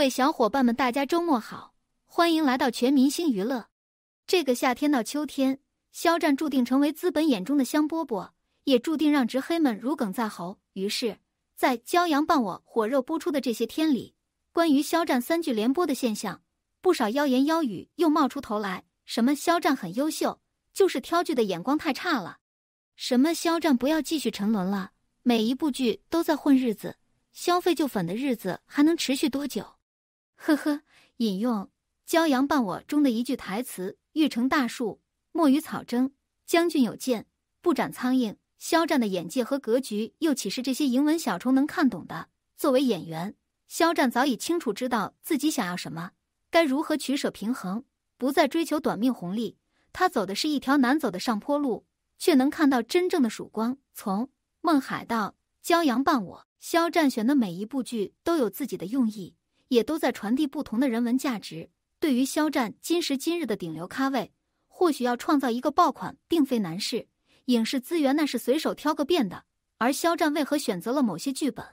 各位小伙伴们，大家周末好，欢迎来到全明星娱乐。这个夏天到秋天，肖战注定成为资本眼中的香饽饽，也注定让直黑们如鲠在喉。于是，在骄阳伴我火热播出的这些天里，关于肖战三剧连播的现象，不少妖言妖语又冒出头来。什么肖战很优秀，就是挑剧的眼光太差了；什么肖战不要继续沉沦了，每一部剧都在混日子，消费就粉的日子还能持续多久？呵呵，引用《骄阳伴我》中的一句台词：“欲成大树，莫与草争；将军有剑，不斩苍蝇。”肖战的眼界和格局，又岂是这些蝇蚊小虫能看懂的？作为演员，肖战早已清楚知道自己想要什么，该如何取舍平衡，不再追求短命红利。他走的是一条难走的上坡路，却能看到真正的曙光。从《梦海》到《骄阳伴我》，肖战选的每一部剧都有自己的用意。也都在传递不同的人文价值。对于肖战今时今日的顶流咖位，或许要创造一个爆款并非难事，影视资源那是随手挑个遍的。而肖战为何选择了某些剧本，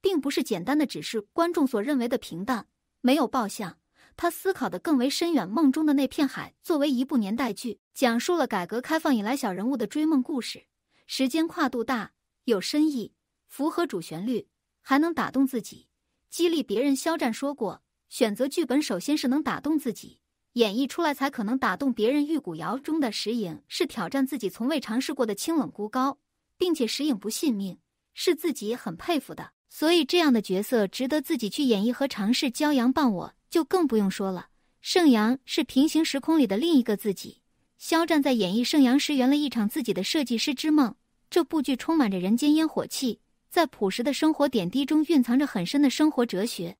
并不是简单的只是观众所认为的平淡、没有爆相。他思考的更为深远。《梦中的那片海》作为一部年代剧，讲述了改革开放以来小人物的追梦故事，时间跨度大，有深意，符合主旋律，还能打动自己。激励别人，肖战说过，选择剧本首先是能打动自己，演绎出来才可能打动别人。《玉骨遥》中的石影是挑战自己从未尝试过的清冷孤高，并且石影不信命，是自己很佩服的，所以这样的角色值得自己去演绎和尝试。《骄阳伴我》就更不用说了，盛阳是平行时空里的另一个自己。肖战在演绎盛阳时，圆了一场自己的设计师之梦。这部剧充满着人间烟火气。在朴实的生活点滴中蕴藏着很深的生活哲学，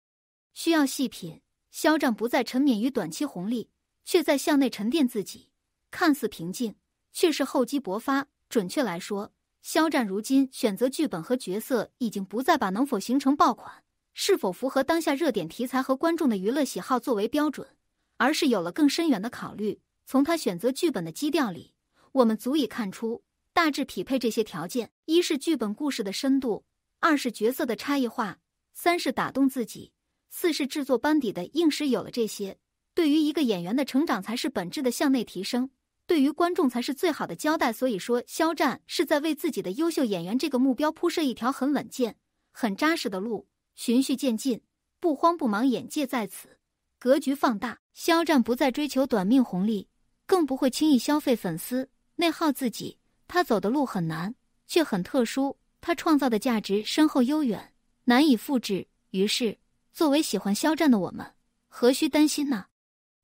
需要细品。肖战不再沉湎于短期红利，却在向内沉淀自己，看似平静，却是厚积薄发。准确来说，肖战如今选择剧本和角色，已经不再把能否形成爆款、是否符合当下热点题材和观众的娱乐喜好作为标准，而是有了更深远的考虑。从他选择剧本的基调里，我们足以看出。大致匹配这些条件：一是剧本故事的深度，二是角色的差异化，三是打动自己，四是制作班底的硬实。有了这些，对于一个演员的成长才是本质的向内提升，对于观众才是最好的交代。所以说，肖战是在为自己的优秀演员这个目标铺设一条很稳健、很扎实的路，循序渐进，不慌不忙，眼界在此，格局放大。肖战不再追求短命红利，更不会轻易消费粉丝，内耗自己。他走的路很难，却很特殊。他创造的价值深厚悠远，难以复制。于是，作为喜欢肖战的我们，何须担心呢？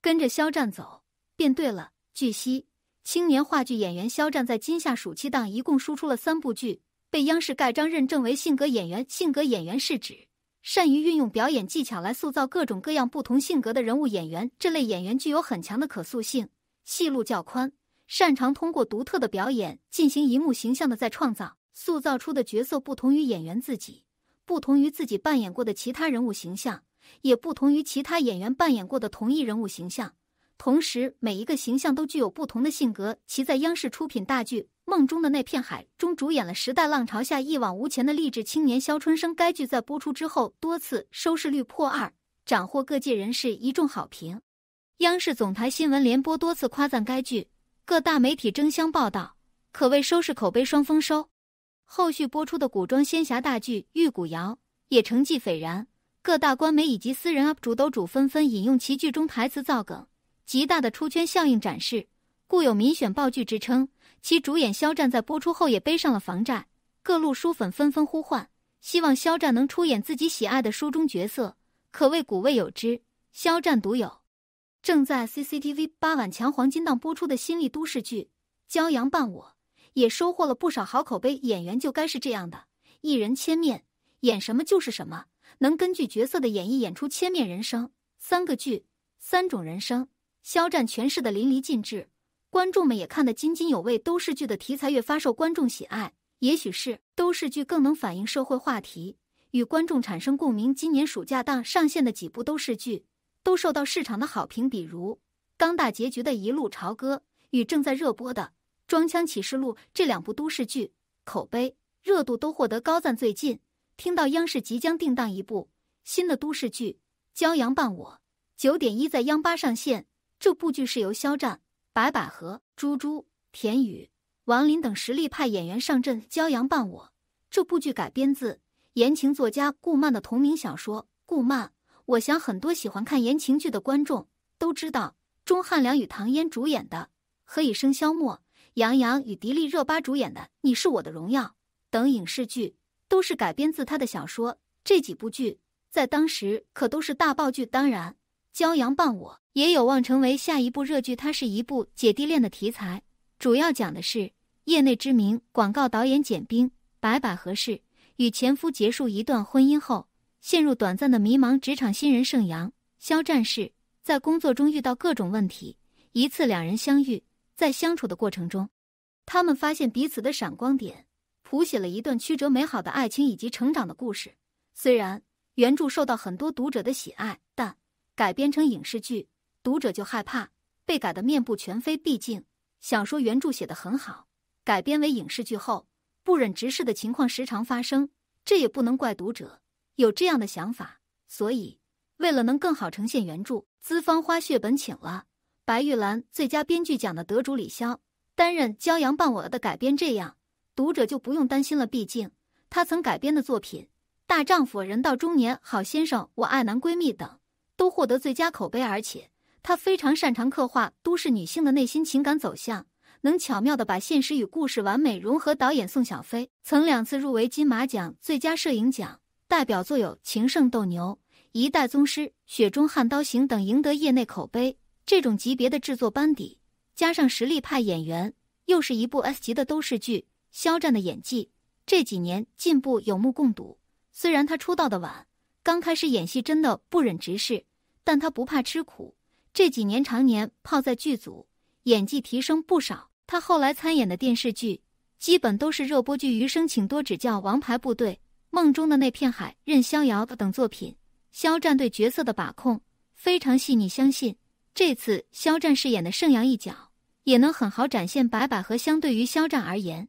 跟着肖战走，便对了。据悉，青年话剧演员肖战在今夏暑期档一共输出了三部剧，被央视盖章认证为性格演员。性格演员是指善于运用表演技巧来塑造各种各样不同性格的人物演员。这类演员具有很强的可塑性，戏路较宽。擅长通过独特的表演进行荧幕形象的再创造，塑造出的角色不同于演员自己，不同于自己扮演过的其他人物形象，也不同于其他演员扮演过的同一人物形象。同时，每一个形象都具有不同的性格。其在央视出品大剧《梦中的那片海》中主演了时代浪潮下一往无前的励志青年肖春生。该剧在播出之后多次收视率破二，斩获各界人士一众好评。央视总台新闻联播多次夸赞该剧。各大媒体争相报道，可谓收视口碑双丰收。后续播出的古装仙侠大剧《玉骨遥》也成绩斐然，各大官媒以及私人 UP 主都主纷纷引用其剧中台词造梗，极大的出圈效应展示，故有“民选爆剧”之称。其主演肖战在播出后也背上了“房债”，各路书粉纷纷呼唤，希望肖战能出演自己喜爱的书中角色，可谓古未有之，肖战独有。正在 CCTV 八晚强黄金档播出的新力都市剧《骄阳伴我》也收获了不少好口碑。演员就该是这样的，一人千面，演什么就是什么，能根据角色的演绎演出千面人生。三个剧，三种人生，肖战诠释的淋漓尽致，观众们也看得津津有味。都市剧的题材越发受观众喜爱，也许是都市剧更能反映社会话题，与观众产生共鸣。今年暑假档上线的几部都市剧。都受到市场的好评，比如《刚大结局的一路朝歌》与正在热播的《装腔启示录》这两部都市剧，口碑热度都获得高赞。最近听到央视即将定档一部新的都市剧《骄阳伴我》，九点一在央八上线。这部剧是由肖战、白百合、朱珠、田雨、王林等实力派演员上阵。《骄阳伴我》这部剧改编自言情作家顾漫的同名小说。顾漫。我想，很多喜欢看言情剧的观众都知道，钟汉良与唐嫣主演的《何以笙箫默》，杨洋与迪丽热巴主演的《你是我的荣耀》等影视剧，都是改编自他的小说。这几部剧在当时可都是大爆剧。当然，《骄阳伴我》也有望成为下一部热剧。它是一部姐弟恋的题材，主要讲的是业内知名广告导演简冰（白百合饰）与前夫结束一段婚姻后。陷入短暂的迷茫，职场新人盛阳、肖战士在工作中遇到各种问题。一次，两人相遇，在相处的过程中，他们发现彼此的闪光点，谱写了一段曲折美好的爱情以及成长的故事。虽然原著受到很多读者的喜爱，但改编成影视剧，读者就害怕被改得面目全非。毕竟，小说原著写得很好，改编为影视剧后，不忍直视的情况时常发生。这也不能怪读者。有这样的想法，所以为了能更好呈现原著，资方花血本请了白玉兰最佳编剧奖的得主李潇担任《骄阳伴我》的改编，这样读者就不用担心了。毕竟他曾改编的作品《大丈夫》《人到中年》《好先生》《我爱男闺蜜》等都获得最佳口碑，而且他非常擅长刻画都市女性的内心情感走向，能巧妙地把现实与故事完美融合。导演宋小飞曾两次入围金马奖最佳摄影奖。代表作有《情圣斗牛》《一代宗师》《雪中悍刀行》等，赢得业内口碑。这种级别的制作班底，加上实力派演员，又是一部 S 级的都市剧。肖战的演技这几年进步有目共睹。虽然他出道的晚，刚开始演戏真的不忍直视，但他不怕吃苦，这几年常年泡在剧组，演技提升不少。他后来参演的电视剧基本都是热播剧，《余生请多指教》《王牌部队》。梦中的那片海、任逍遥等作品，肖战对角色的把控非常细腻。相信这次肖战饰演的盛阳一角也能很好展现。白百合相对于肖战而言，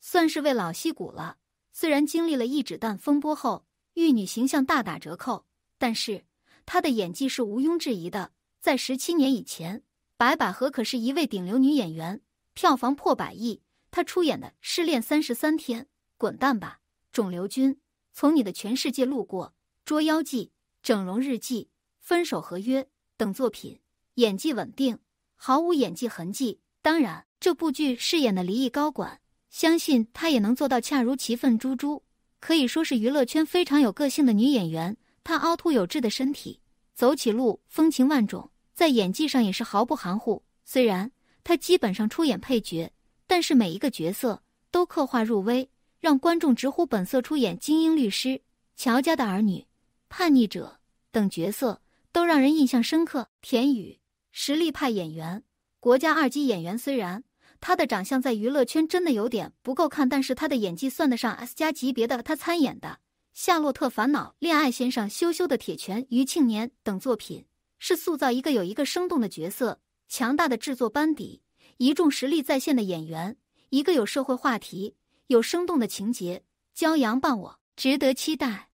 算是位老戏骨了。虽然经历了一指弹风波后，玉女形象大打折扣，但是她的演技是毋庸置疑的。在十七年以前，白百合可是一位顶流女演员，票房破百亿。她出演的《失恋三十三天》，滚蛋吧！肿瘤君从你的全世界路过、捉妖记、整容日记、分手合约等作品，演技稳定，毫无演技痕迹。当然，这部剧饰演的离异高管，相信她也能做到恰如其分。猪猪可以说是娱乐圈非常有个性的女演员，她凹凸有致的身体，走起路风情万种，在演技上也是毫不含糊。虽然她基本上出演配角，但是每一个角色都刻画入微。让观众直呼本色出演《精英律师》《乔家的儿女》《叛逆者》等角色都让人印象深刻。田雨，实力派演员，国家二级演员。虽然他的长相在娱乐圈真的有点不够看，但是他的演技算得上 S+ 加级别的。他参演的《夏洛特烦恼》《恋爱先生》《羞羞的铁拳》《余庆年》等作品，是塑造一个有一个生动的角色。强大的制作班底，一众实力在线的演员，一个有社会话题。有生动的情节，骄阳伴我，值得期待。